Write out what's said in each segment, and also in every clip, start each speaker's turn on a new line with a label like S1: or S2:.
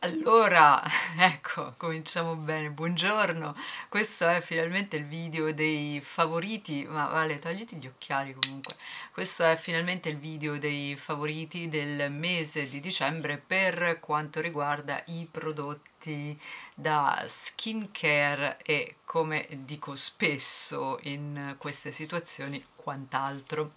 S1: Allora, ecco, cominciamo bene, buongiorno, questo è finalmente il video dei favoriti, ma vale, togliti gli occhiali comunque, questo è finalmente il video dei favoriti del mese di dicembre per quanto riguarda i prodotti da skincare e come dico spesso in queste situazioni quant'altro.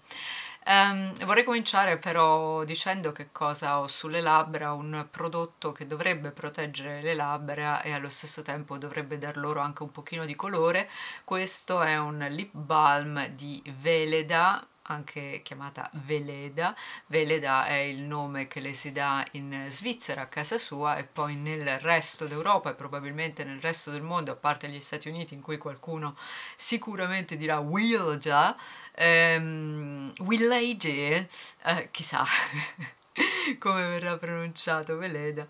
S1: Um, vorrei cominciare però dicendo che cosa ho sulle labbra, un prodotto che dovrebbe proteggere le labbra e allo stesso tempo dovrebbe dar loro anche un pochino di colore. Questo è un lip balm di Veleda anche chiamata Veleda. Veleda è il nome che le si dà in Svizzera a casa sua e poi nel resto d'Europa e probabilmente nel resto del mondo, a parte gli Stati Uniti in cui qualcuno sicuramente dirà Wilja, ehm, Willage, eh, chissà. come verrà pronunciato Veleda.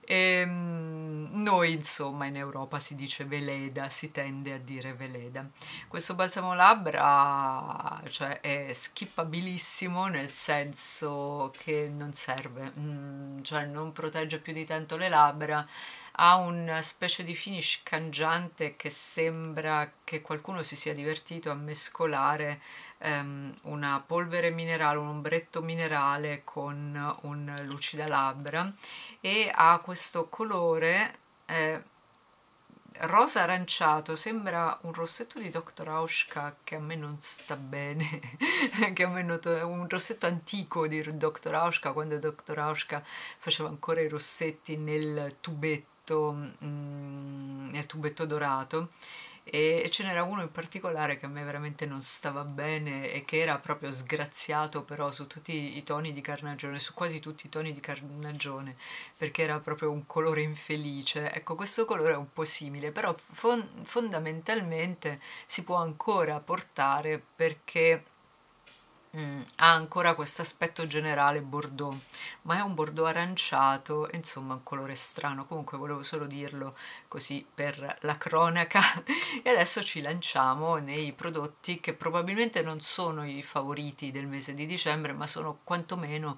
S1: E, ehm, noi insomma in Europa si dice Veleda, si tende a dire Veleda. Questo balsamo labbra cioè, è schippabilissimo nel senso che non serve, mm, cioè non protegge più di tanto le labbra, ha una specie di finish cangiante che sembra che qualcuno si sia divertito a mescolare um, una polvere minerale, un ombretto minerale con un labbra e ha questo colore eh, rosa aranciato, sembra un rossetto di Dr. Auschka che a me non sta bene, che a me noto, un rossetto antico di Dr. Auschka quando Dr. Auschka faceva ancora i rossetti nel tubetto tubetto, mh, mm, nel tubetto dorato e ce n'era uno in particolare che a me veramente non stava bene e che era proprio sgraziato però su tutti i toni di carnagione, su quasi tutti i toni di carnagione, perché era proprio un colore infelice. Ecco, questo colore è un po' simile, però fon fondamentalmente si può ancora portare perché Mm, ha ancora questo aspetto generale bordeaux, ma è un bordeaux aranciato, insomma un colore strano, comunque volevo solo dirlo così per la cronaca e adesso ci lanciamo nei prodotti che probabilmente non sono i favoriti del mese di dicembre, ma sono quantomeno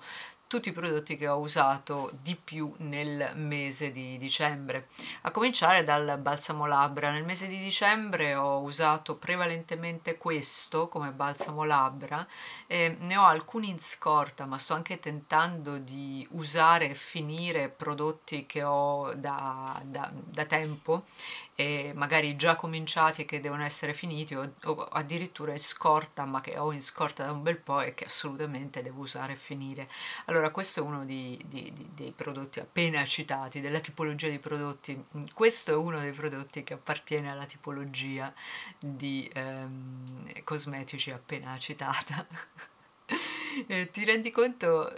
S1: tutti i prodotti che ho usato di più nel mese di dicembre, a cominciare dal balsamo labbra. Nel mese di dicembre ho usato prevalentemente questo come balsamo labbra, eh, ne ho alcuni in scorta, ma sto anche tentando di usare e finire prodotti che ho da, da, da tempo e magari già cominciati e che devono essere finiti o, o, addirittura in scorta ma che ho in scorta da un bel po' e che assolutamente devo usare e finire allora questo è uno di, di, di, dei prodotti appena citati della tipologia di prodotti mm, questo è uno dei prodotti che appartiene alla tipologia di ehm, cosmetici appena citata Eh, ti rendi conto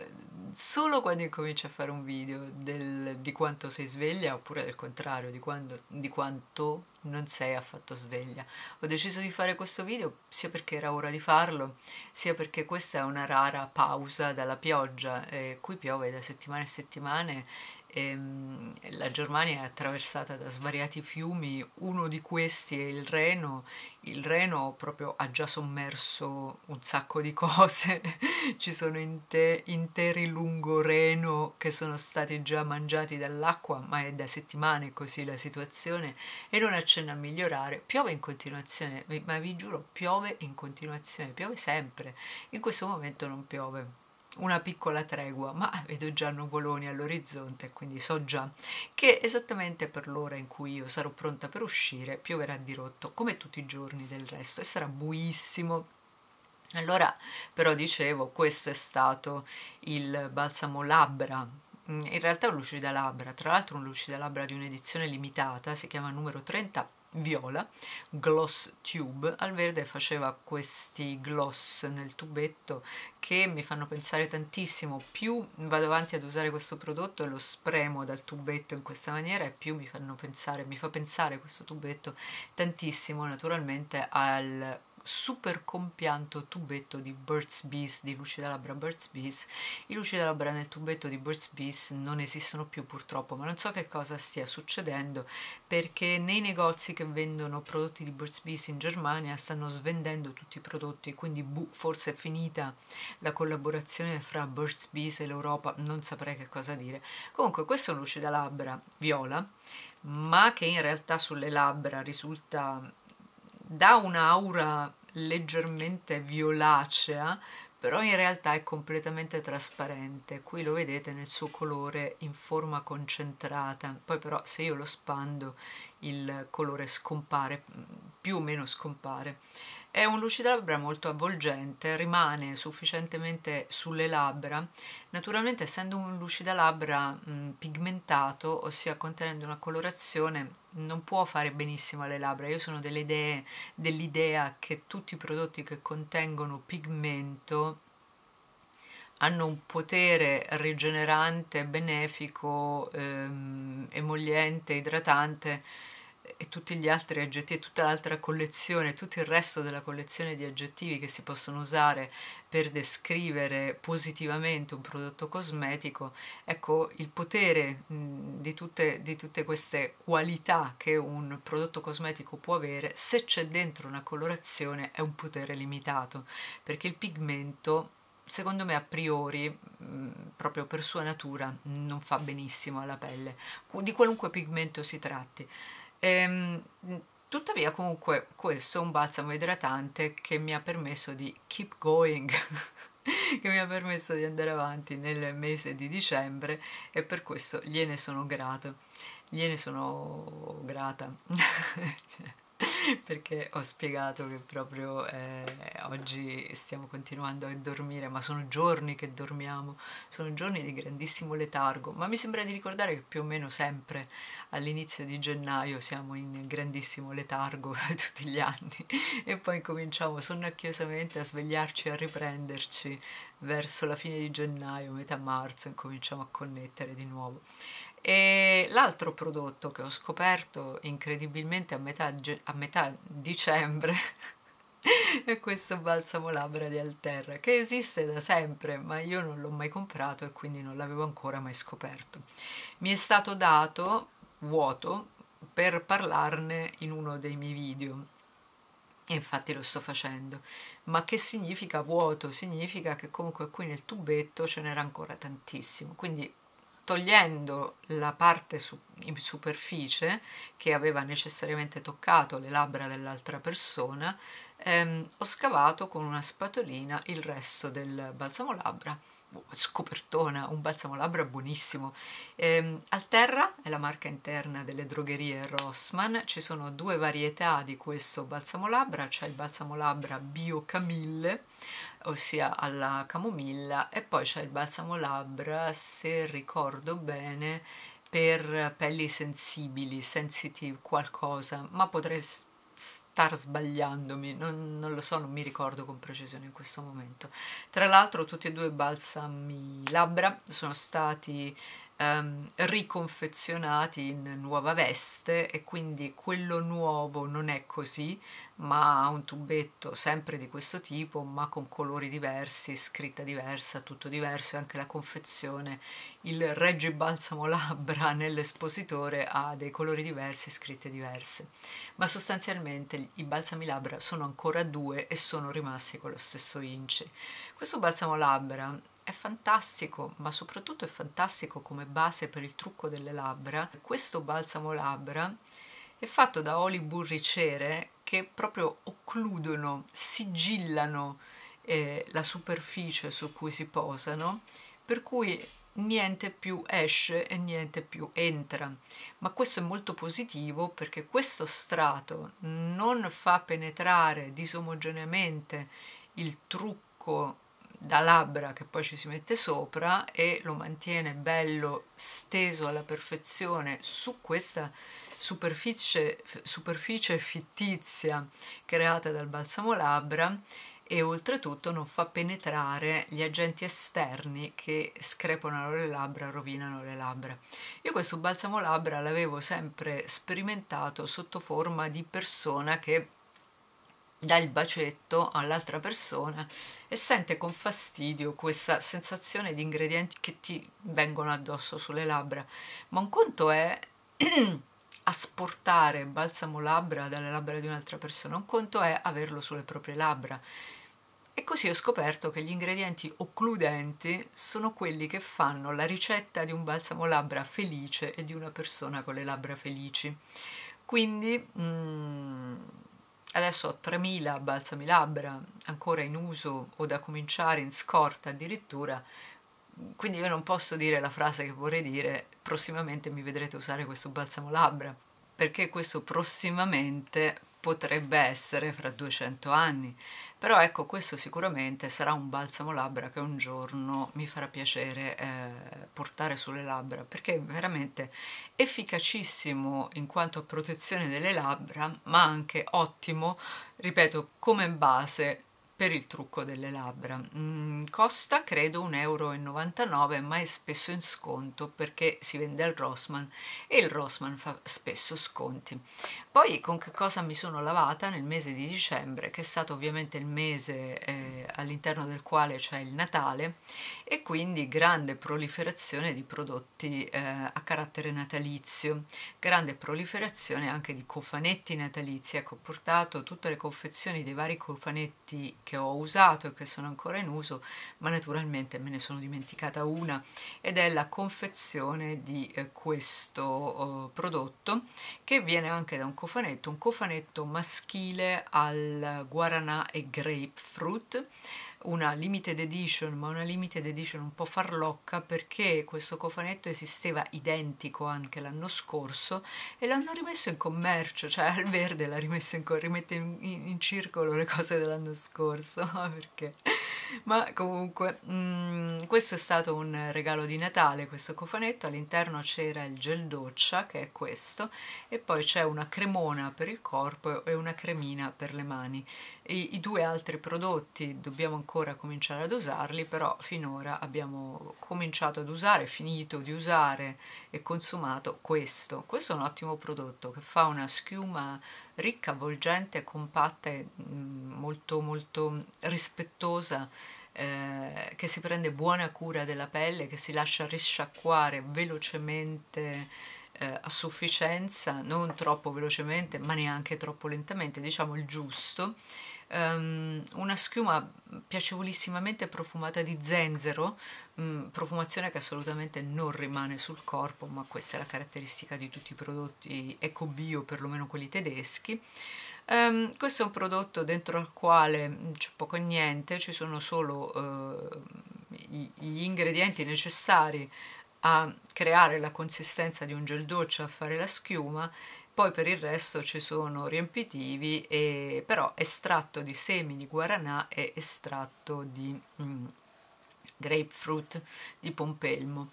S1: solo quando incominci a fare un video del, di quanto sei sveglia oppure del contrario, di, quando, di quanto non sei affatto sveglia. Ho deciso di fare questo video sia perché era ora di farlo, sia perché questa è una rara pausa dalla pioggia, eh, qui piove da settimane e settimane ehm, la Germania è attraversata da svariati fiumi, uno di questi è il Reno, il Reno proprio ha già sommerso un sacco di cose, ci sono inte interi Reno che sono stati già mangiati dall'acqua, ma è da settimane così la situazione e non accenna a migliorare, piove in continuazione, ma vi giuro piove in continuazione, piove sempre, in questo momento non piove una piccola tregua, ma vedo già nuvoloni all'orizzonte, quindi so già che esattamente per l'ora in cui io sarò pronta per uscire pioverà di rotto, come tutti i giorni del resto, e sarà buissimo. Allora, però dicevo, questo è stato il balsamo labbra mm, in realtà un lucida labbra, tra l'altro un lucida labbra di un'edizione limitata, si chiama numero 30 viola gloss tube al verde faceva questi gloss nel tubetto che mi fanno pensare tantissimo più vado avanti ad usare questo prodotto e lo spremo dal tubetto in questa maniera e più mi fanno pensare mi fa pensare questo tubetto tantissimo naturalmente al super compianto tubetto di Burt's Bees di luci da labbra Burt's Bees i luci da labbra nel tubetto di Burt's Bees non esistono più purtroppo ma non so che cosa stia succedendo perché nei negozi che vendono prodotti di Burt's Bees in Germania stanno svendendo tutti i prodotti quindi buh, forse è finita la collaborazione fra Burt's Bees e l'Europa non saprei che cosa dire comunque questo è un luce da labbra viola ma che in realtà sulle labbra risulta da un'aura leggermente violacea però in realtà è completamente trasparente qui lo vedete nel suo colore in forma concentrata poi però se io lo spando il colore scompare mm, più o meno scompare è un lucilabbra molto avvolgente, rimane sufficientemente sulle labbra, naturalmente essendo un lucidalabbra mh, mm, pigmentato, ossia contenendo una colorazione, non può fare benissimo alle labbra. Io sono dell'idea che tutti i prodotti che contengono pigmento hanno un potere rigenerante, benefico, ehm, emoliente, idratante e tutti gli altri aggettivi, tutta l'altra collezione, tutto il resto della collezione di aggettivi che si possono usare per descrivere positivamente un prodotto cosmetico, ecco il potere mh, di, tutte, di tutte queste qualità che un prodotto cosmetico può avere, se c'è dentro una colorazione è un potere limitato, perché il pigmento secondo me a priori, mh, proprio per sua natura, non fa benissimo alla pelle, di qualunque pigmento si tratti. Ehm, tuttavia comunque questo è un balsamo idratante che mi ha permesso di keep going, che mi ha permesso di andare avanti nel mese di dicembre e per questo gliene sono grato, gliene sono grata. perché ho spiegato che proprio eh, oggi stiamo continuando a dormire, ma sono giorni che dormiamo, sono giorni di grandissimo letargo, ma mi sembra di ricordare che più o meno sempre all'inizio di gennaio siamo in grandissimo letargo tutti gli anni e poi cominciamo sonnacchiosamente a svegliarci e a riprenderci verso la fine di gennaio, metà marzo, e cominciamo a connettere di nuovo. E l'altro prodotto che ho scoperto incredibilmente a metà, a metà dicembre è questo balsamo labbra di Alterra, che esiste da sempre, ma io non l'ho mai comprato e quindi non l'avevo ancora mai scoperto. Mi è stato dato vuoto per parlarne in uno dei miei video e infatti lo sto facendo. Ma che significa vuoto? Significa che comunque qui nel tubetto ce n'era ancora tantissimo, quindi togliendo la parte su in superficie che aveva necessariamente toccato le labbra dell'altra persona, ehm, ho scavato con una spatolina il resto del balsamo labbra scopertona, un balsamo labbra buonissimo. Ehm, Alterra è la marca interna delle drogherie Rossmann, ci sono due varietà di questo balsamo labbra, c'è il balsamo labbra Bio Camille, ossia alla camomilla, e poi c'è il balsamo labbra, se ricordo bene, per pelli sensibili, sensitive qualcosa, ma potrei star sbagliandomi, non, non, lo so, non mi ricordo con precisione in questo momento. Tra l'altro tutti e due i balsami labbra sono stati ehm, riconfezionati in nuova veste e quindi quello nuovo non è così, ma ha un tubetto sempre di questo tipo, ma con colori diversi, scritta diversa, tutto diverso e anche la confezione. Il Regge Balsamo Labbra nell'espositore ha dei colori diversi, scritte diverse, ma sostanzialmente i balsami labbra sono ancora due e sono rimasti con lo stesso ince. Questo balsamo labbra è fantastico, ma soprattutto è fantastico come base per il trucco delle labbra. Questo balsamo labbra è fatto da oli burricere che proprio occludono, sigillano eh, la superficie su cui si posano, per cui niente più esce e niente più entra. Ma questo è molto positivo perché questo strato non fa penetrare disomogeneamente il trucco da labbra che poi ci si mette sopra e lo mantiene bello steso alla perfezione su questa superficie, superficie fittizia creata dal balsamo labbra e oltretutto non fa penetrare gli agenti esterni che screpano le labbra, rovinano le labbra. Io questo balsamo labbra l'avevo sempre sperimentato sotto forma di persona che dà il bacetto all'altra persona e sente con fastidio questa sensazione di ingredienti che ti vengono addosso sulle labbra. Ma un conto è asportare balsamo labbra dalle labbra di un'altra persona, un conto è averlo sulle proprie labbra. E così ho scoperto che gli ingredienti occludenti sono quelli che fanno la ricetta di un balsamo labbra felice e di una persona con le labbra felici. Quindi... Mm, Adesso ho 3.000 balsami labbra ancora in uso o da cominciare in scorta addirittura, quindi io non posso dire la frase che vorrei dire, prossimamente mi vedrete usare questo balsamo labbra, perché questo prossimamente potrebbe essere fra 200 anni. Però ecco, questo sicuramente sarà un balsamo labbra che un giorno mi farà piacere eh, portare sulle labbra, perché è veramente efficacissimo in quanto a protezione delle labbra, ma anche ottimo, ripeto, come base per il trucco delle labbra mm, costa credo 1,99 euro ma è spesso in sconto perché si vende al Rossmann e il Rossmann fa spesso sconti poi con che cosa mi sono lavata nel mese di dicembre che è stato ovviamente il mese eh, all'interno del quale c'è il Natale e quindi grande proliferazione di prodotti eh, a carattere natalizio, grande proliferazione anche di cofanetti natalizi. Ecco, ho portato tutte le confezioni dei vari cofanetti che ho usato e che sono ancora in uso, ma naturalmente me ne sono dimenticata una ed è la confezione di eh, questo eh, prodotto che viene anche da un cofanetto, un cofanetto maschile al guaranà e grapefruit una limited edition, ma una limited edition un po' farlocca perché questo cofanetto esisteva identico anche l'anno scorso e l'hanno rimesso in commercio, cioè al verde l'ha rimesso in rimette in, in, in, circolo le cose dell'anno scorso, perché... Ma comunque, mh, mm, questo è stato un regalo di Natale, questo cofanetto, all'interno c'era il gel doccia, che è questo, e poi c'è una cremona per il corpo e una cremina per le mani. I, i due altri prodotti dobbiamo ancora ancora cominciare ad usarli, però finora abbiamo cominciato ad usare, finito di usare e consumato questo. Questo è un ottimo prodotto che fa una schiuma ricca, avvolgente, compatta e mm, molto molto rispettosa eh, che si prende buona cura della pelle, che si lascia risciacquare velocemente eh, a sufficienza, non troppo velocemente ma neanche troppo lentamente, diciamo il giusto, um, una schiuma piacevolissimamente profumata di zenzero, um, profumazione che assolutamente non rimane sul corpo, ma questa è la caratteristica di tutti i prodotti eco-bio, perlomeno quelli tedeschi. Um, questo è un prodotto dentro al quale mm, c'è poco e niente, ci sono solo uh, eh, gli, gli ingredienti necessari a creare la consistenza di un gel doccia, a fare la schiuma poi per il resto ci sono riempitivi, e, però estratto di semi di guaranà e estratto di mm, grapefruit di pompelmo.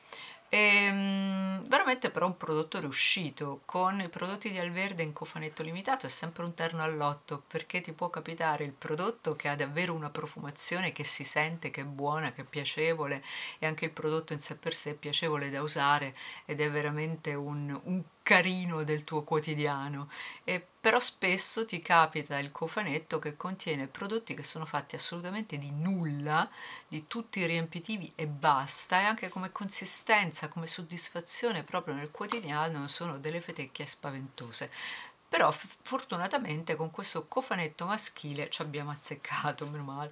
S1: E, ehm, veramente però un prodotto riuscito, con i prodotti di Alverde in cofanetto limitato è sempre un terno all'otto perché ti può capitare il prodotto che ha davvero una profumazione che si sente, che è buona, che è piacevole e anche il prodotto in sé per sé è piacevole da usare ed è veramente un, un carino del tuo quotidiano, e però spesso ti capita il cofanetto che contiene prodotti che sono fatti assolutamente di nulla, di tutti i riempitivi e basta, e anche come consistenza, come soddisfazione proprio nel quotidiano sono delle fetecchie spaventose però fortunatamente con questo cofanetto maschile ci abbiamo azzeccato, meno male.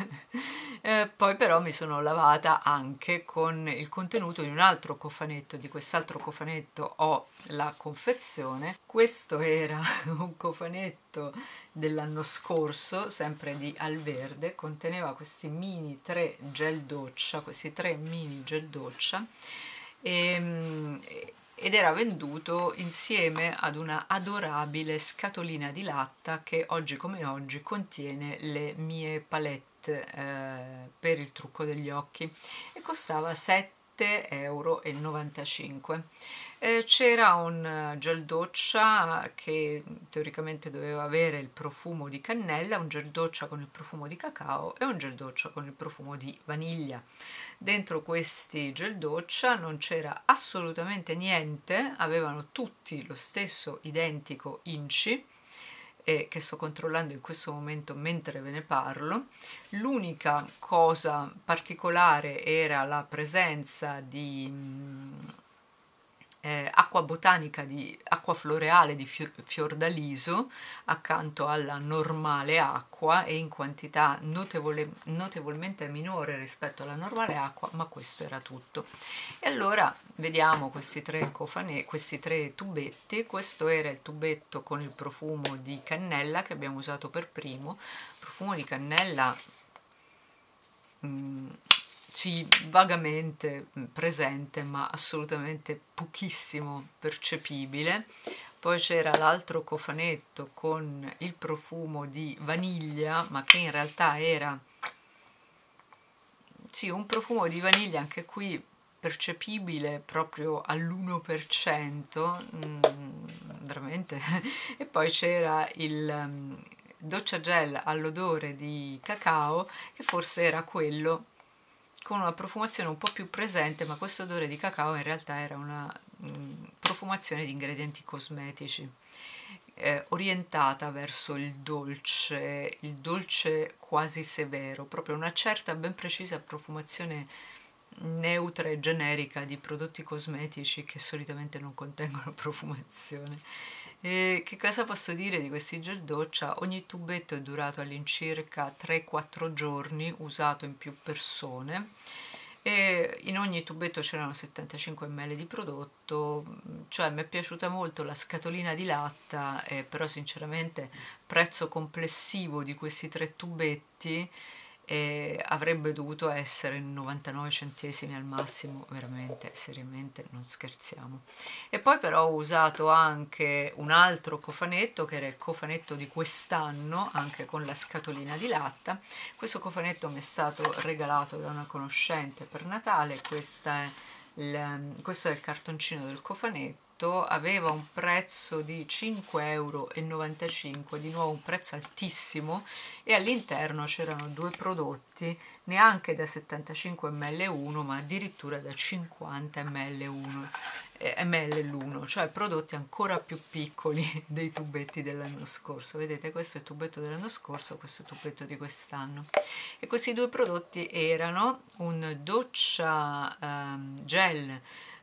S1: eh, poi però mi sono lavata anche con il contenuto di un altro cofanetto, di quest'altro cofanetto ho la confezione. Questo era un cofanetto dell'anno scorso, sempre di Alverde, conteneva questi mini tre gel doccia, questi tre mini gel doccia e, ehm, ed era venduto insieme ad una adorabile scatolina di latta che oggi come oggi contiene le mie palette eh, per il trucco degli occhi e costava 7,95 euro eh, c'era un eh, gel doccia che teoricamente doveva avere il profumo di cannella, un gel doccia con il profumo di cacao e un gel doccia con il profumo di vaniglia. Dentro questi gel doccia non c'era assolutamente niente, avevano tutti lo stesso identico inci, eh, che sto controllando in questo momento mentre ve ne parlo. L'unica cosa particolare era la presenza di mm, eh, acqua botanica di acqua floreale di Fiordaliso accanto alla normale acqua e in quantità notevole, notevolmente minore rispetto alla normale acqua, ma questo era tutto. E allora vediamo questi tre, cofane, questi tre tubetti, questo era il tubetto con il profumo di cannella che abbiamo usato per primo, profumo di cannella... Mm, sì, vagamente mm, presente ma assolutamente pochissimo percepibile. Poi c'era l'altro cofanetto con il profumo di vaniglia, ma che in realtà era sì, un profumo di vaniglia anche qui percepibile proprio all'1%, mm, veramente. e poi c'era il mm, doccia gel all'odore di cacao, che forse era quello con una profumazione un po' più presente, ma questo odore di cacao in realtà era una mh, mm, profumazione di ingredienti cosmetici, eh, orientata verso il dolce, il dolce quasi severo, proprio una certa ben precisa profumazione neutra e generica di prodotti cosmetici che solitamente non contengono profumazione e che cosa posso dire di questi gel doccia? Ogni tubetto è durato all'incirca 3-4 giorni, usato in più persone. E in ogni tubetto c'erano 75 ml di prodotto, cioè mi è piaciuta molto la scatolina di latta, eh, però sinceramente prezzo complessivo di questi tre tubetti e avrebbe dovuto essere 99 centesimi al massimo, veramente, seriamente, non scherziamo. E poi però ho usato anche un altro cofanetto, che era il cofanetto di quest'anno, anche con la scatolina di latta. Questo cofanetto mi è stato regalato da una conoscente per Natale, è il, questo è il cartoncino del cofanetto letto ecco, aveva un prezzo di 5,95 euro di nuovo un prezzo altissimo e all'interno c'erano due prodotti neanche da 75 ml 1 ma addirittura da 50 ml uno eh, ml l'uno, cioè prodotti ancora più piccoli dei tubetti dell'anno scorso. Vedete, questo è il tubetto dell'anno scorso, questo è il tubetto di quest'anno. E questi due prodotti erano un doccia um, gel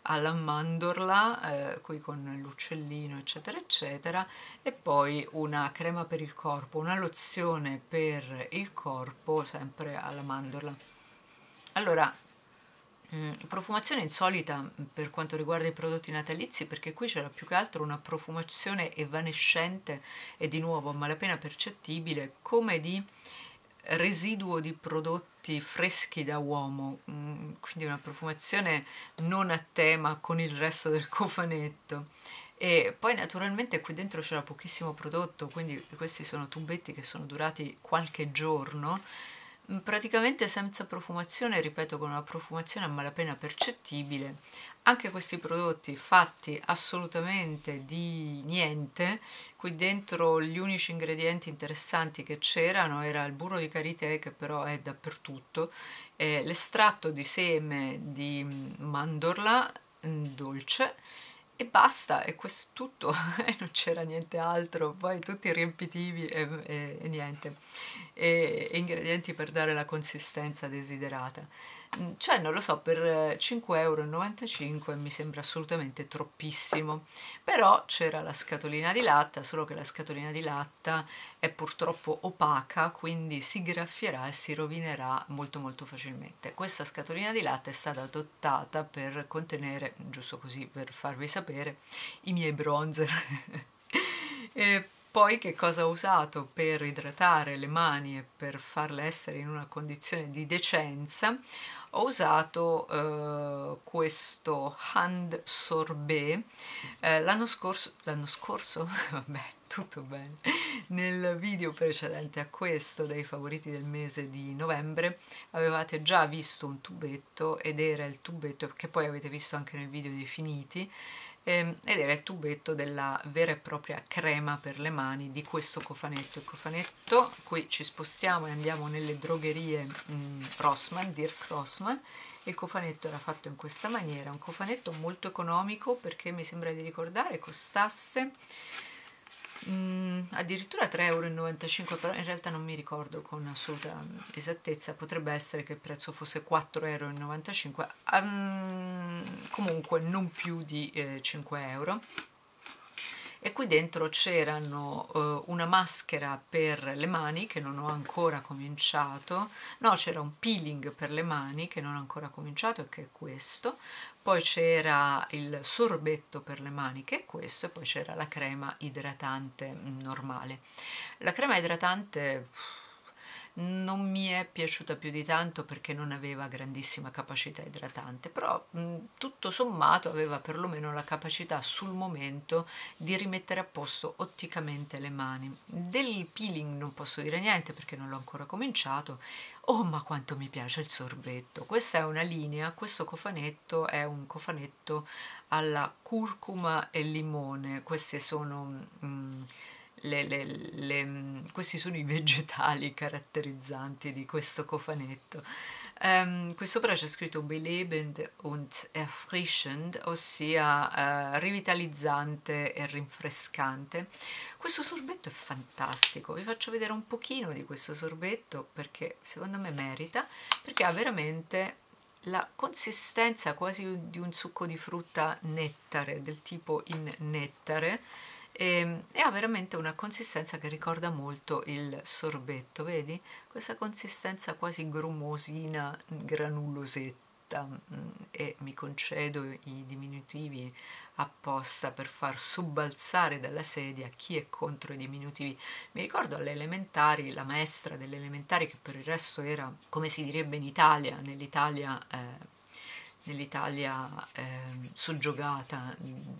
S1: alla mandorla, eh, qui con l'uccellino eccetera eccetera e poi una crema per il corpo, una lozione per il corpo sempre alla mandorla. Allora, mh, mm, profumazione insolita per quanto riguarda i prodotti natalizi perché qui c'era più che altro una profumazione evanescente e di nuovo a malapena percettibile come di residuo di prodotti freschi da uomo, mm, quindi una profumazione non a tema con il resto del cofanetto. E poi naturalmente qui dentro c'era pochissimo prodotto, quindi questi sono tubetti che sono durati qualche giorno, Mm, praticamente senza profumazione, ripeto con una profumazione a malapena percettibile, anche questi prodotti fatti assolutamente di niente, qui dentro gli unici ingredienti interessanti che c'erano era il burro di karité che però è dappertutto, eh, l'estratto di seme di mandorla mm, dolce, e basta, e questo è tutto, e non c'era niente altro, poi tutti i riempitivi e, e, e niente, e, e ingredienti per dare la consistenza desiderata. Mm, cioè non lo so, per 5,95 eh, euro mi sembra assolutamente troppissimo, però c'era la scatolina di latta, solo che la scatolina di latta è purtroppo opaca, quindi si graffierà e si rovinerà molto molto facilmente. Questa scatolina di latta è stata adottata per contenere, giusto così per farvi sapere, i miei bronzer. e poi che cosa ho usato per idratare le mani e per farle essere in una condizione di decenza ho usato eh, questo hand sorbet eh, l'anno scorso l'anno scorso vabbè tutto bene nel video precedente a questo dei favoriti del mese di novembre avevate già visto un tubetto ed era il tubetto che poi avete visto anche nel video dei finiti ehm, ed era il tubetto della vera e propria crema per le mani di questo cofanetto. Il cofanetto, qui ci spostiamo e andiamo nelle drogherie mh, mm, Rossmann, Dirk Rossmann, il cofanetto era fatto in questa maniera, un cofanetto molto economico perché mi sembra di ricordare costasse Mm, addirittura 3,95 euro, però in realtà non mi ricordo con assoluta mm, esattezza, potrebbe essere che il prezzo fosse 4,95 euro, um, comunque non più di eh, 5 euro e qui dentro c'erano eh, una maschera per le mani che non ho ancora cominciato, no c'era un peeling per le mani che non ho ancora cominciato che è questo, poi c'era il sorbetto per le mani che è questo e poi c'era la crema idratante mm, normale. La crema idratante non mi è piaciuta più di tanto perché non aveva grandissima capacità idratante, però mh, tutto sommato aveva perlomeno la capacità sul momento di rimettere a posto otticamente le mani. Del peeling non posso dire niente perché non l'ho ancora cominciato, oh ma quanto mi piace il sorbetto, questa è una linea, questo cofanetto è un cofanetto alla curcuma e limone, queste sono... Mh, le, le, le, mm, questi sono i vegetali caratterizzanti di questo cofanetto. Um, qui sopra c'è scritto belebend und erfrischend, ossia uh, rivitalizzante e rinfrescante. Questo sorbetto è fantastico, vi faccio vedere un pochino di questo sorbetto perché secondo me merita, perché ha veramente la consistenza quasi di un succo di frutta nettare, del tipo in nettare, e, ehm, e, ha veramente una consistenza che ricorda molto il sorbetto, vedi? Questa consistenza quasi grumosina, granulosetta mm, e mi concedo i diminutivi apposta per far sobbalzare dalla sedia chi è contro i diminutivi. Mi ricordo alle elementari, la maestra delle elementari che per il resto era, come si direbbe in Italia, nell'Italia... Eh, nell'Italia eh, soggiogata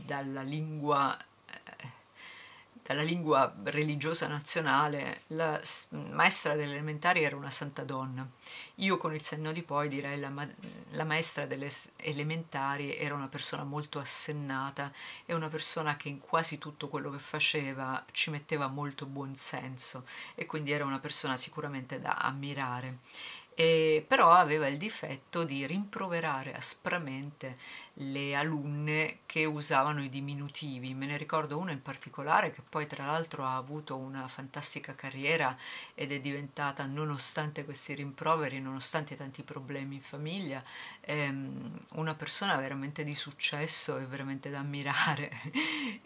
S1: dalla lingua eh, dalla lingua religiosa nazionale, la maestra delle elementari era una santa donna. Io con il senno di poi direi la, ma la maestra delle elementari era una persona molto assennata e una persona che in quasi tutto quello che faceva ci metteva molto buon senso e quindi era una persona sicuramente da ammirare e però aveva il difetto di rimproverare aspramente le alunne che usavano i diminutivi. Me ne ricordo una in particolare che poi tra l'altro ha avuto una fantastica carriera ed è diventata, nonostante questi rimproveri, nonostante tanti problemi in famiglia, ehm, una persona veramente di successo e veramente da ammirare.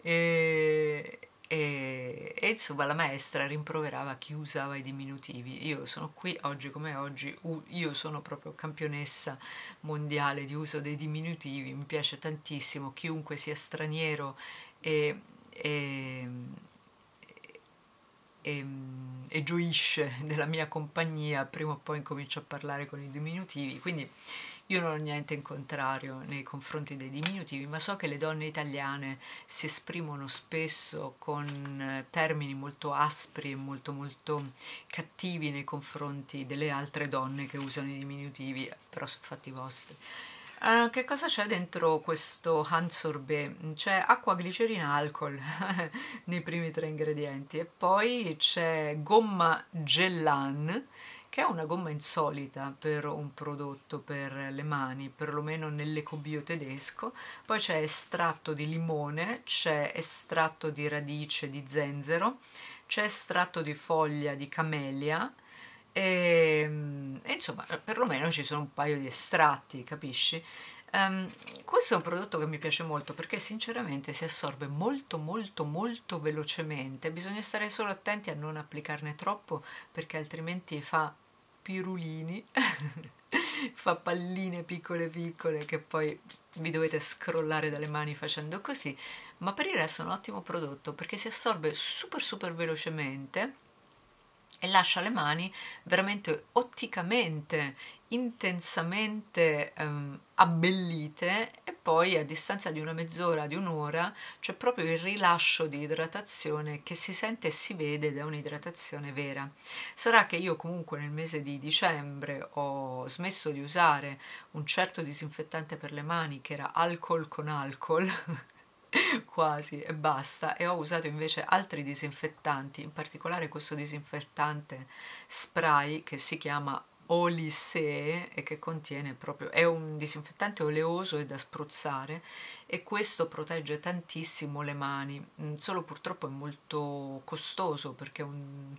S1: e, e, e, insomma la maestra rimproverava chi usava i diminutivi. Io sono qui oggi come oggi, io sono proprio campionessa mondiale di uso dei diminutivi, mi piace tantissimo, chiunque sia straniero e, e e, e, gioisce della mia compagnia, prima o poi incomincio a parlare con i diminutivi, quindi io non ho niente in contrario nei confronti dei diminutivi, ma so che le donne italiane si esprimono spesso con eh, termini molto aspri e molto molto cattivi nei confronti delle altre donne che usano i diminutivi, però sono fatti vostri. Uh, che cosa c'è dentro questo hand sorbet? C'è acqua, glicerina, alcol nei primi tre ingredienti e poi c'è gomma gellan che è una gomma insolita per un prodotto per le mani, perlomeno nell'ecobio tedesco. Poi c'è estratto di limone, c'è estratto di radice di zenzero, c'è estratto di foglia di camelia, e, ehm, e, insomma perlomeno ci sono un paio di estratti capisci um, questo è un prodotto che mi piace molto perché sinceramente si assorbe molto molto molto velocemente bisogna stare solo attenti a non applicarne troppo perché altrimenti fa pirulini fa palline piccole piccole che poi vi dovete scrollare dalle mani facendo così ma per il resto è un ottimo prodotto perché si assorbe super super velocemente e lascia le mani veramente otticamente intensamente ehm, abbellite e poi a distanza di una mezz'ora, di un'ora, c'è proprio il rilascio di idratazione che si sente e si vede da un'idratazione vera. Sarà che io comunque nel mese di dicembre ho smesso di usare un certo disinfettante per le mani che era alcol con alcol. quasi e basta e ho usato invece altri disinfettanti in particolare questo disinfettante spray che si chiama Olysee e che contiene proprio è un disinfettante oleoso e da spruzzare e questo protegge tantissimo le mani, mm, solo purtroppo è molto costoso perché è un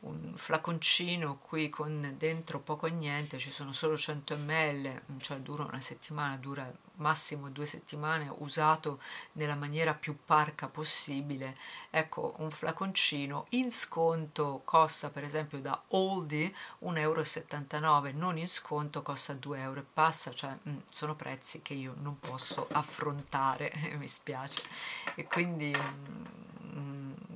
S1: un flaconcino qui con dentro poco e niente, ci sono solo 100 ml, mm, cioè dura una settimana, dura massimo due settimane, usato nella maniera più parca possibile. Ecco, un flaconcino in sconto costa per esempio da Aldi 1,79 euro, non in sconto costa 2 euro e passa, cioè mm, sono prezzi che io non posso affrontare, mi spiace. E quindi... Mh, mm,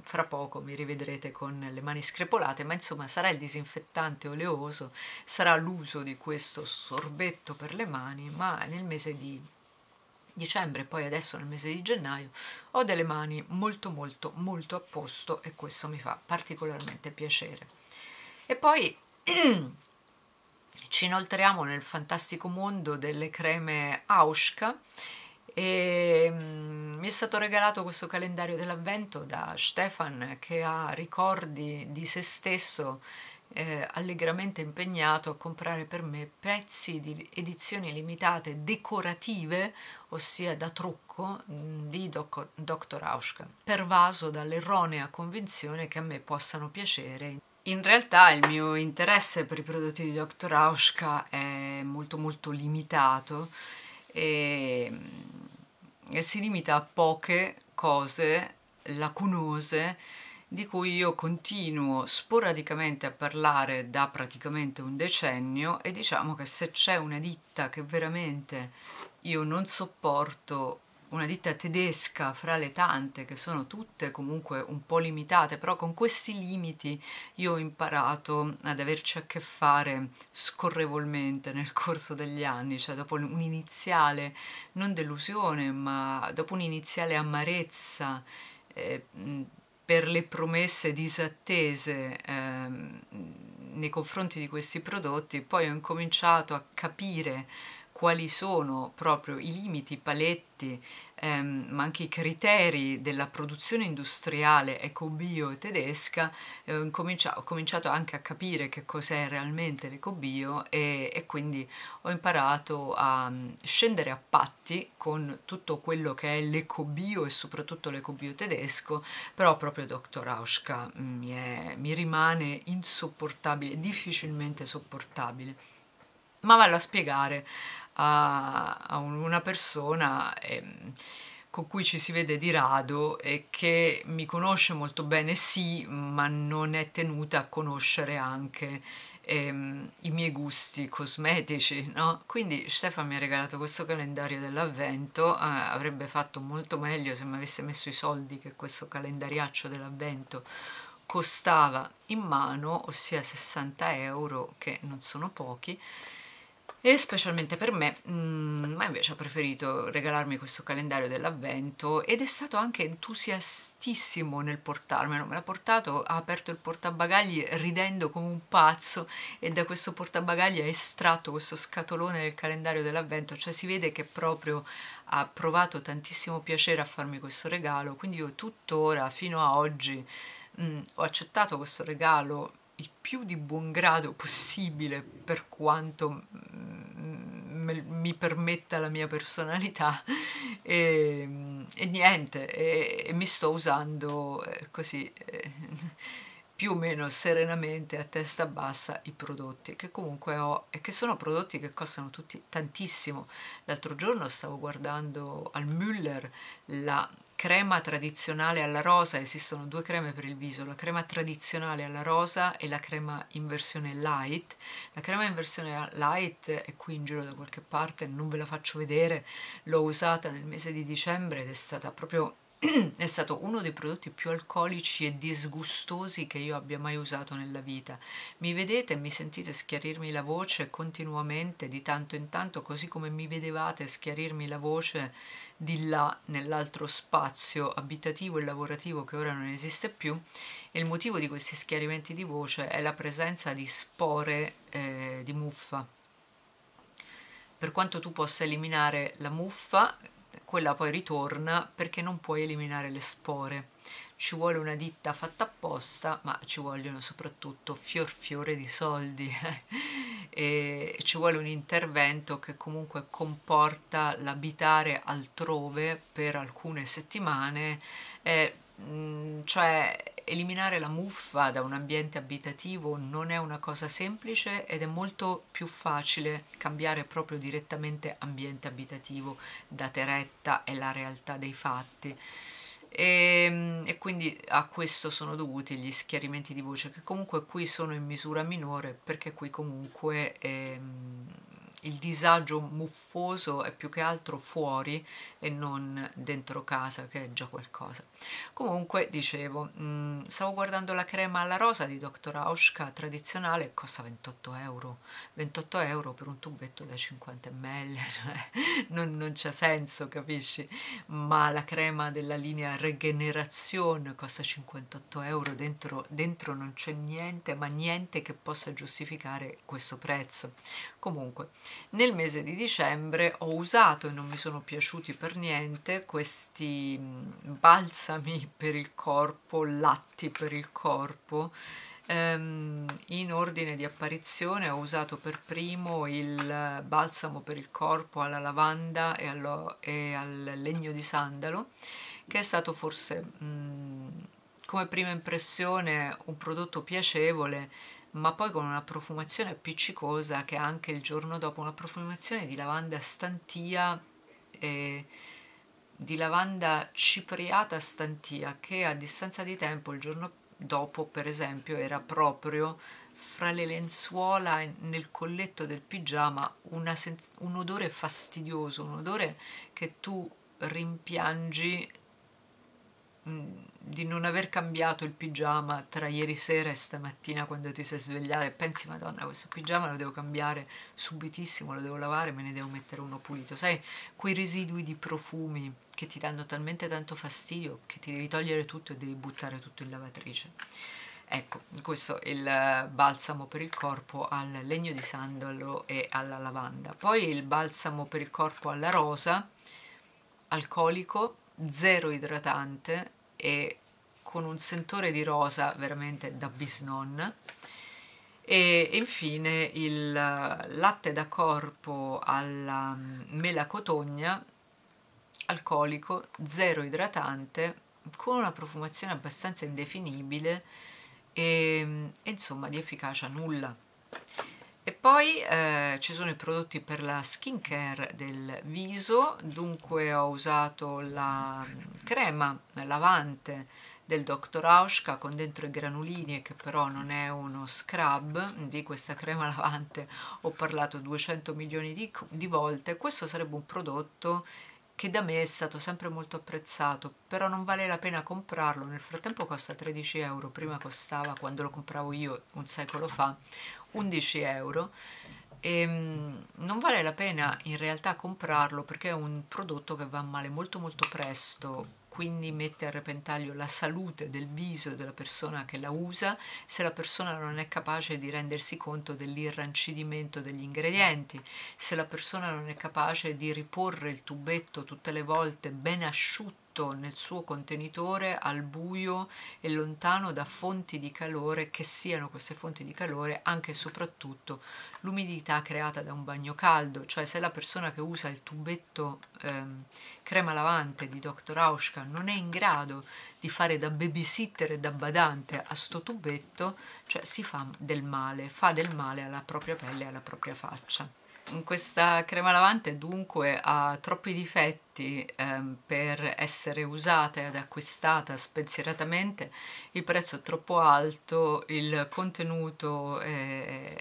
S1: fra poco mi rivedrete con le mani screpolate, ma insomma sarà il disinfettante oleoso, sarà l'uso di questo sorbetto per le mani, ma nel mese di dicembre e poi adesso nel mese di gennaio ho delle mani molto molto molto a posto e questo mi fa particolarmente piacere. E poi ci inoltriamo nel fantastico mondo delle creme Auschka e mm, mi è stato regalato questo calendario dell'avvento da Stefan che ha ricordi di se stesso eh, allegramente impegnato a comprare per me pezzi di edizioni limitate decorative, ossia da trucco, mm, di doc- Dr. Hauschka, pervaso dall'erronea convinzione che a me possano piacere in realtà il mio interesse per i prodotti di Dr. Hauschka è molto molto limitato e mm, e si limita a poche cose lacunose di cui io continuo sporadicamente a parlare da praticamente un decennio e diciamo che se c'è una ditta che veramente io non sopporto una ditta tedesca fra le tante che sono tutte comunque un po' limitate, però con questi limiti io ho imparato ad averci a che fare scorrevolmente nel corso degli anni, cioè dopo un'iniziale, non delusione, ma dopo un'iniziale amarezza. Eh, per le promesse disattese eh, nei confronti di questi prodotti, poi ho incominciato a capire quali sono proprio i limiti, i paletti, ehm, ma anche i criteri della produzione industriale eco-bio tedesca, eh, ho, cominciato, ho cominciato anche a capire che cos'è realmente l'eco-bio e, e, quindi ho imparato a mm, scendere a patti con tutto quello che è l'eco-bio e soprattutto l'eco-bio tedesco, però proprio dottor Auschka mm, mi, è, mi rimane insopportabile, difficilmente sopportabile ma vado a spiegare a, a una persona ehm, con cui ci si vede di rado e che mi conosce molto bene sì, ma non è tenuta a conoscere anche ehm, i miei gusti cosmetici, no? Quindi Stefano mi ha regalato questo calendario dell'avvento, eh, avrebbe fatto molto meglio se mi avesse messo i soldi che questo calendariaccio dell'avvento costava in mano, ossia 60 euro, che non sono pochi, e specialmente per me, mh, mm, ma invece ha preferito regalarmi questo calendario dell'avvento ed è stato anche entusiastissimo nel portarmelo, me l'ha portato, ha aperto il portabagagli ridendo come un pazzo e da questo portabagagli ha estratto questo scatolone del calendario dell'avvento, cioè si vede che proprio ha provato tantissimo piacere a farmi questo regalo, quindi io tuttora fino a oggi mh, mm, ho accettato questo regalo il più di buon grado possibile per quanto mm, mi permetta la mia personalità e, ehm, e niente, e, e, mi sto usando eh, così eh, più o meno serenamente a testa bassa i prodotti che comunque ho e che sono prodotti che costano tutti tantissimo. L'altro giorno stavo guardando al Müller la crema tradizionale alla rosa, esistono due creme per il viso, la crema tradizionale alla rosa e la crema in versione light. La crema in versione light è qui in giro da qualche parte, non ve la faccio vedere, l'ho usata nel mese di dicembre ed è stata proprio è stato uno dei prodotti più alcolici e disgustosi che io abbia mai usato nella vita. Mi vedete, e mi sentite schiarirmi la voce continuamente di tanto in tanto, così come mi vedevate schiarirmi la voce di là nell'altro spazio abitativo e lavorativo che ora non esiste più e il motivo di questi schiarimenti di voce è la presenza di spore eh, di muffa per quanto tu possa eliminare la muffa quella poi ritorna perché non puoi eliminare le spore. Ci vuole una ditta fatta apposta, ma ci vogliono soprattutto fior fiore di soldi e ci vuole un intervento che comunque comporta l'abitare altrove per alcune settimane, e, mh, mm, cioè eliminare la muffa da un ambiente abitativo non è una cosa semplice ed è molto più facile cambiare proprio direttamente ambiente abitativo, date retta e la realtà dei fatti. E, ehm, e, quindi a questo sono dovuti gli schiarimenti di voce che comunque qui sono in misura minore perché qui comunque ehm, il disagio muffoso è più che altro fuori e non dentro casa, che è già qualcosa. Comunque, dicevo, mh, mm, stavo guardando la crema alla rosa di Dr. Auschka tradizionale, costa 28 euro, 28 euro per un tubetto da 50 ml, cioè, non, non c'è senso, capisci? Ma la crema della linea Regenerazione costa 58 euro, dentro, dentro non c'è niente, ma niente che possa giustificare questo prezzo. Comunque, nel mese di dicembre ho usato e non mi sono piaciuti per niente questi mm, balsami per il corpo, latti per il corpo Um, in ordine di apparizione ho usato per primo il balsamo per il corpo alla lavanda e, allo, e al legno di sandalo che è stato forse um, come prima impressione un prodotto piacevole ma poi con una profumazione appiccicosa che ha anche il giorno dopo una profumazione di lavanda stantia eh, di lavanda cipriata stantia che a distanza di tempo il giorno dopo per esempio era proprio fra le lenzuola nel colletto del pigiama un odore fastidioso un odore che tu rimpiangi Mm, di non aver cambiato il pigiama tra ieri sera e stamattina quando ti sei svegliata e pensi madonna questo pigiama lo devo cambiare subitissimo, lo devo lavare, me ne devo mettere uno pulito, sai quei residui di profumi che ti danno talmente tanto fastidio che ti devi togliere tutto e devi buttare tutto in lavatrice. Ecco, questo è il balsamo per il corpo al legno di sandalo e alla lavanda. Poi il balsamo per il corpo alla rosa, alcolico, zero idratante e con un sentore di rosa veramente da bisnon e infine il latte da corpo alla mm, mela cotogna alcolico, zero idratante con una profumazione abbastanza indefinibile e, mm, e insomma di efficacia nulla e poi eh, ci sono i prodotti per la skincare del viso, dunque ho usato la mm, crema lavante del Dr. Auschka con dentro i granulini che però non è uno scrub, di questa crema lavante ho parlato 200 milioni di, di volte, questo sarebbe un prodotto che da me è stato sempre molto apprezzato, però non vale la pena comprarlo, nel frattempo costa 13 euro, prima costava quando lo compravo io un secolo fa 11 euro e ehm, non vale la pena in realtà comprarlo perché è un prodotto che va male molto molto presto quindi mette a repentaglio la salute del viso della persona che la usa se la persona non è capace di rendersi conto dell'irrancidimento degli ingredienti, se la persona non è capace di riporre il tubetto tutte le volte ben asciutto chiuso nel suo contenitore al buio e lontano da fonti di calore che siano queste fonti di calore anche e soprattutto l'umidità creata da un bagno caldo, cioè se la persona che usa il tubetto ehm, crema lavante di Dr. Auschka non è in grado di fare da babysitter e da badante a sto tubetto, cioè si fa del male, fa del male alla propria pelle e alla propria faccia. Questa crema lavante dunque ha troppi difetti ehm, per essere usata ed acquistata spensieratamente, il prezzo è troppo alto, il contenuto è,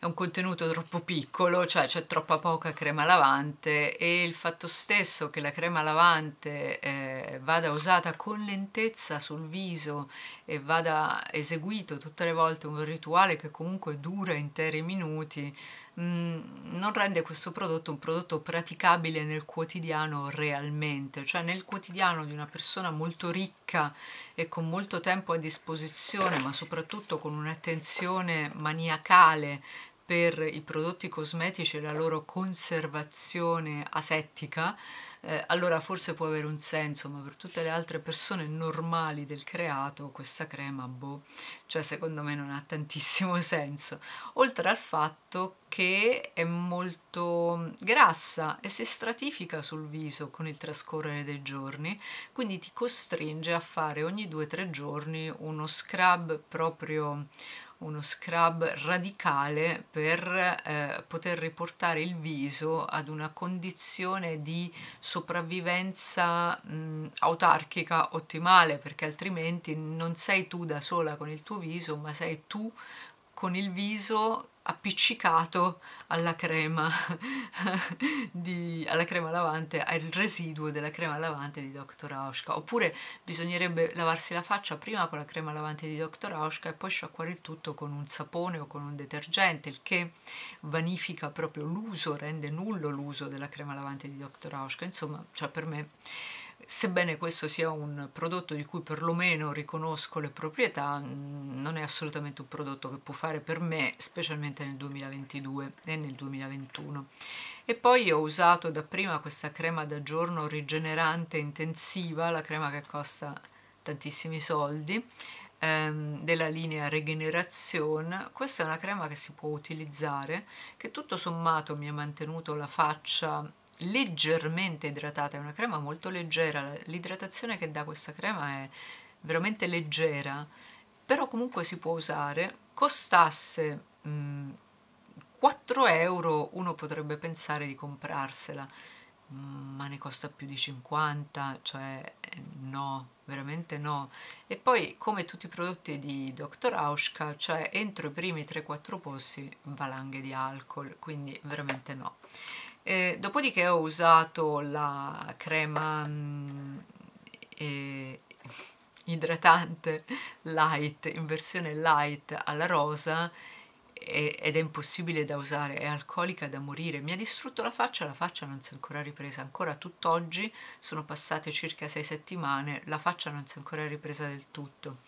S1: è un contenuto troppo piccolo, cioè c'è troppa poca crema lavante e il fatto stesso che la crema lavante eh, vada usata con lentezza sul viso e vada eseguito tutte le volte un rituale che comunque dura interi minuti, mh, mm, non rende questo prodotto un prodotto praticabile nel quotidiano realmente, cioè nel quotidiano di una persona molto ricca e con molto tempo a disposizione, ma soprattutto con un'attenzione maniacale per i prodotti cosmetici e la loro conservazione asettica, eh, allora forse può avere un senso, ma per tutte le altre persone normali del creato questa crema, boh, cioè secondo me non ha tantissimo senso. Oltre al fatto che è molto mm, grassa e si stratifica sul viso con il trascorrere dei giorni, quindi ti costringe a fare ogni 2-3 giorni uno scrub proprio uno scrub radicale per eh, poter riportare il viso ad una condizione di sopravvivenza mh, autarchica ottimale perché altrimenti non sei tu da sola con il tuo viso ma sei tu con il viso appiccicato alla crema, di, alla crema lavante, al residuo della crema lavante di Dr. Auschka. Oppure bisognerebbe lavarsi la faccia prima con la crema lavante di Dr. Auschka e poi sciacquare il tutto con un sapone o con un detergente, il che vanifica proprio l'uso, rende nullo l'uso della crema lavante di Dr. Auschka. Insomma, cioè per me Sebbene questo sia un prodotto di cui perlomeno riconosco le proprietà, mm, non è assolutamente un prodotto che può fare per me, specialmente nel 2022 e nel 2021. E poi ho usato dapprima questa crema da giorno rigenerante intensiva, la crema che costa tantissimi soldi, ehm, della linea Regeneration, questa è una crema che si può utilizzare, che tutto sommato mi ha mantenuto la faccia leggermente idratata, è una crema molto leggera, l'idratazione che dà questa crema è veramente leggera, però comunque si può usare, costasse mh, mm, 4 euro uno potrebbe pensare di comprarsela, mm, ma ne costa più di 50, cioè eh, no, veramente no. E poi come tutti i prodotti di Dr. Auschka, cioè entro i primi 3-4 posti valanghe di alcol, quindi veramente no eh, dopodiché ho usato la crema mh, mm, eh, idratante light in versione light alla rosa ed è impossibile da usare, è alcolica da morire, mi ha distrutto la faccia, la faccia non si è ancora ripresa, ancora tutt'oggi sono passate circa sei settimane, la faccia non si è ancora ripresa del tutto,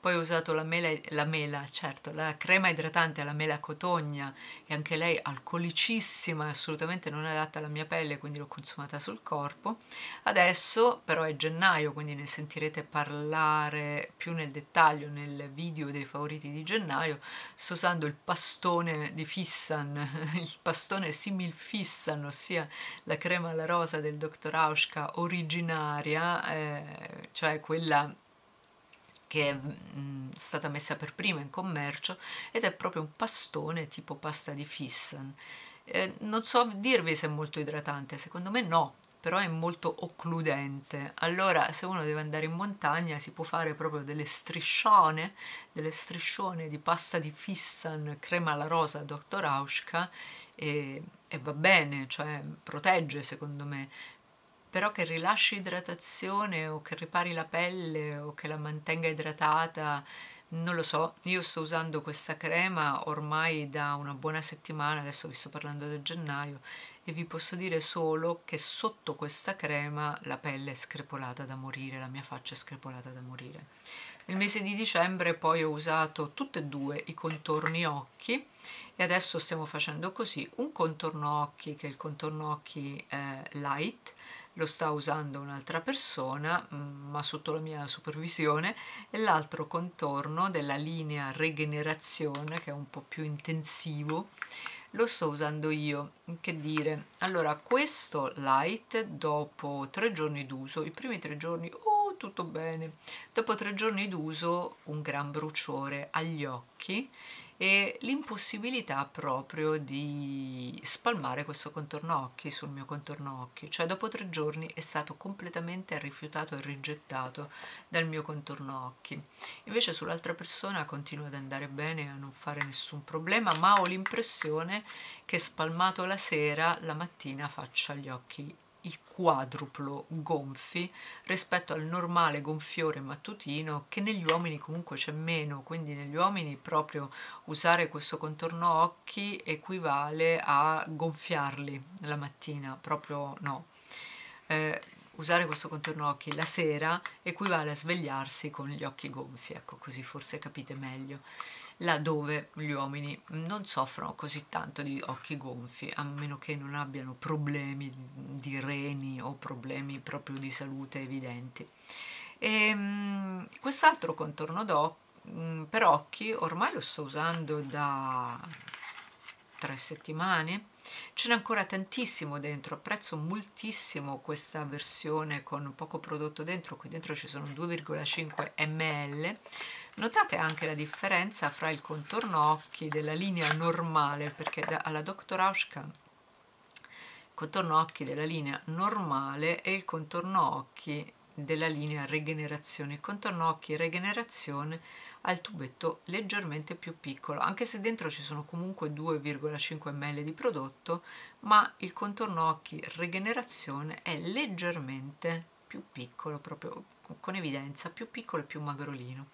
S1: poi ho usato la mela, la mela, certo, la crema idratante alla mela cotogna, e anche lei è alcolicissima, assolutamente non è adatta alla mia pelle, quindi l'ho consumata sul corpo. Adesso però è gennaio, quindi ne sentirete parlare più nel dettaglio nel video dei favoriti di gennaio. Sto usando il pastone di Fissan, il pastone simil Fissan, ossia la crema alla rosa del dottor Auschka originaria, eh, cioè quella che è mm, stata messa per prima in commercio ed è proprio un pastone tipo pasta di Fissan. Eh, non so dirvi se è molto idratante, secondo me no, però è molto occludente. Allora, se uno deve andare in montagna, si può fare proprio delle striscione, delle striscione di pasta di Fissan, crema alla rosa, dottor Auschka, e, e va bene, cioè protegge secondo me però che rilasci idratazione o che ripari la pelle o che la mantenga idratata, non lo so, io sto usando questa crema ormai da una buona settimana, adesso vi sto parlando del gennaio, e vi posso dire solo che sotto questa crema la pelle è screpolata da morire, la mia faccia è screpolata da morire. Nel mese di dicembre poi ho usato tutte e due i contorni occhi e adesso stiamo facendo così, un contorno occhi che è il contorno occhi eh, light, lo sta usando un'altra persona, mm, ma sotto la mia supervisione, e l'altro contorno della linea regenerazione, che è un po' più intensivo, lo sto usando io. Che dire? Allora, questo light dopo tre giorni d'uso, i primi tre giorni, oh, tutto bene. Dopo tre giorni d'uso, un gran bruciore agli occhi e l'impossibilità proprio di spalmare questo contorno occhi sul mio contorno occhi, cioè dopo tre giorni è stato completamente rifiutato e rigettato dal mio contorno occhi. Invece sull'altra persona continua ad andare bene, a non fare nessun problema, ma ho l'impressione che spalmato la sera, la mattina faccia gli occhi il quadruplo gonfi rispetto al normale gonfiore mattutino che negli uomini comunque c'è meno quindi negli uomini proprio usare questo contorno occhi equivale a gonfiarli la mattina proprio no eh, usare questo contorno occhi la sera equivale a svegliarsi con gli occhi gonfi ecco così forse capite meglio laddove gli uomini non soffrono così tanto di occhi gonfi, a meno che non abbiano problemi di reni o problemi proprio di salute evidenti. E, ehm, quest'altro contorno mm, per occhi ormai lo sto usando da tre settimane ce n'è ancora tantissimo dentro apprezzo moltissimo questa versione con poco prodotto dentro qui dentro ci sono 2,5 ml Notate anche la differenza fra il contorno occhi della linea normale, perché da, alla Dr. Hauschka il contorno occhi della linea normale e il contorno occhi della linea regenerazione. Il contorno occhi regenerazione ha il tubetto leggermente più piccolo, anche se dentro ci sono comunque 2,5 ml di prodotto, ma il contorno occhi regenerazione è leggermente più piccolo, proprio con evidenza, più piccolo e più magrolino.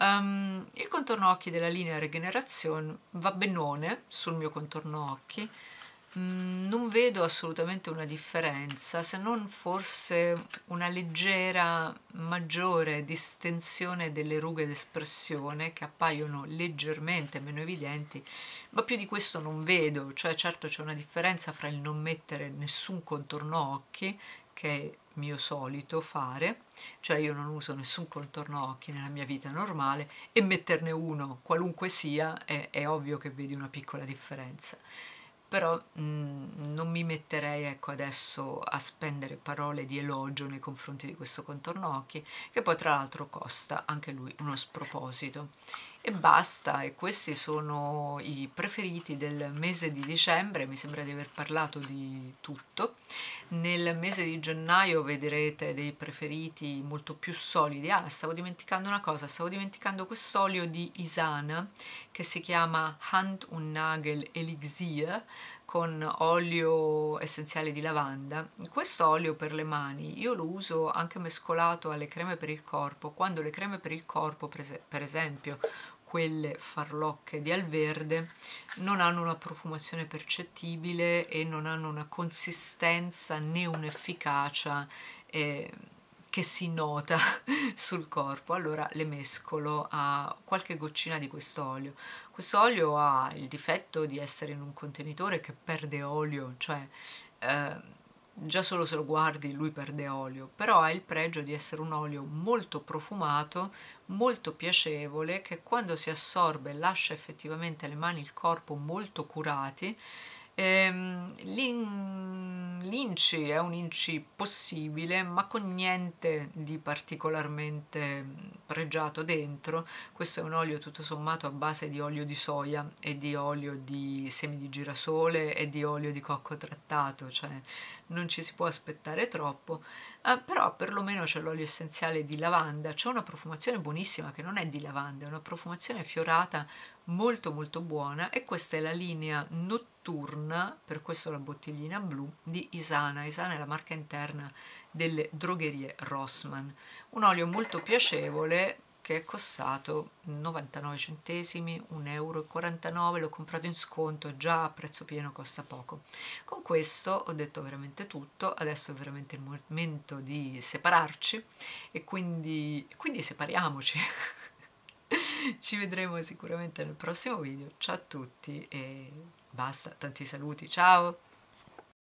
S1: Um, il contorno occhi della linea Regeneration va benone sul mio contorno occhi, mm, non vedo assolutamente una differenza se non forse una leggera maggiore distensione delle rughe d'espressione che appaiono leggermente meno evidenti, ma più di questo non vedo, cioè certo c'è una differenza fra il non mettere nessun contorno occhi che mio solito fare, cioè io non uso nessun contorno occhi nella mia vita normale e metterne uno, qualunque sia, è, è ovvio che vedi una piccola differenza. Però mh, mm, non mi metterei ecco, adesso a spendere parole di elogio nei confronti di questo contorno occhi, che poi tra l'altro costa anche lui uno sproposito e basta e questi sono i preferiti del mese di dicembre mi sembra di aver parlato di tutto nel mese di gennaio vedrete dei preferiti molto più solidi ah stavo dimenticando una cosa stavo dimenticando quest'olio di Isana che si chiama Hand und Nagel Elixir con olio essenziale di lavanda. Questo olio per le mani io lo uso anche mescolato alle creme per il corpo, quando le creme per il corpo, per esempio, quelle farlocche di alverde non hanno una profumazione percettibile e non hanno una consistenza né un'efficacia eh, che si nota sul corpo, allora le mescolo a qualche goccina di questo olio. Questo olio ha il difetto di essere in un contenitore che perde olio, cioè eh, già solo se lo guardi lui perde olio, però ha il pregio di essere un olio molto profumato, molto piacevole, che quando si assorbe lascia effettivamente le mani e il corpo molto curati Ehm, l'inci è un inci possibile ma con niente di particolarmente pregiato dentro questo è un olio tutto sommato a base di olio di soia e di olio di semi di girasole e di olio di cocco trattato cioè non ci si può aspettare troppo eh, però perlomeno c'è l'olio essenziale di lavanda c'è una profumazione buonissima che non è di lavanda è una profumazione fiorata molto molto buona e questa è la linea notturna, per questo la bottiglina blu, di Isana. Isana è la marca interna delle drogherie Rossmann. Un olio molto piacevole che è costato 99 centesimi, 1,49 euro, l'ho comprato in sconto, già a prezzo pieno costa poco. Con questo ho detto veramente tutto, adesso è veramente il momento di separarci e quindi, quindi separiamoci. ci vedremo sicuramente nel prossimo video ciao a tutti e basta tanti saluti ciao